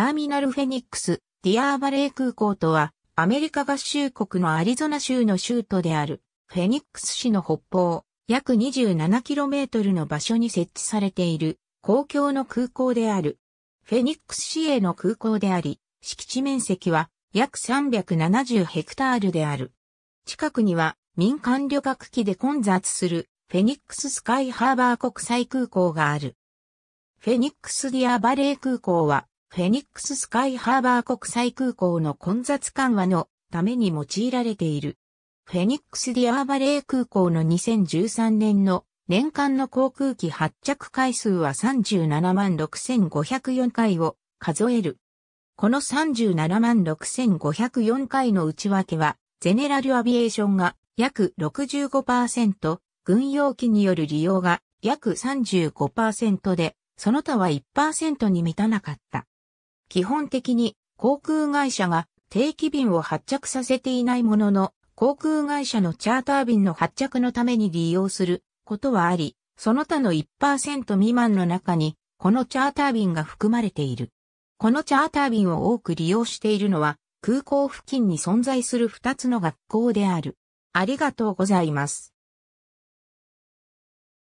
ターミナルフェニックス、ディアーバレー空港とは、アメリカ合衆国のアリゾナ州の州都である、フェニックス市の北方、約 27km の場所に設置されている、公共の空港である。フェニックス市営の空港であり、敷地面積は約370ヘクタールである。近くには民間旅客機で混雑するフェニックススカイハーバー国際空港がある。フェニックスディアバレー空港はフェニックススカイハーバー国際空港の混雑緩和のために用いられている。フェニックスディアーバレー空港の2013年の年間の航空機発着回数は37万6504回を数える。この37万6504回の内訳は、ゼネラルアビエーションが約65%、軍用機による利用が約35%で、その他は1%に満たなかった。基本的に航空会社が定期便を発着させていないものの、航空会社のチャーター便の発着のために利用することはあり、その他の1%未満の中に、このチャーター便が含まれている。このチャーター便を多く利用しているのは、空港付近に存在する2つの学校である。ありがとうございます。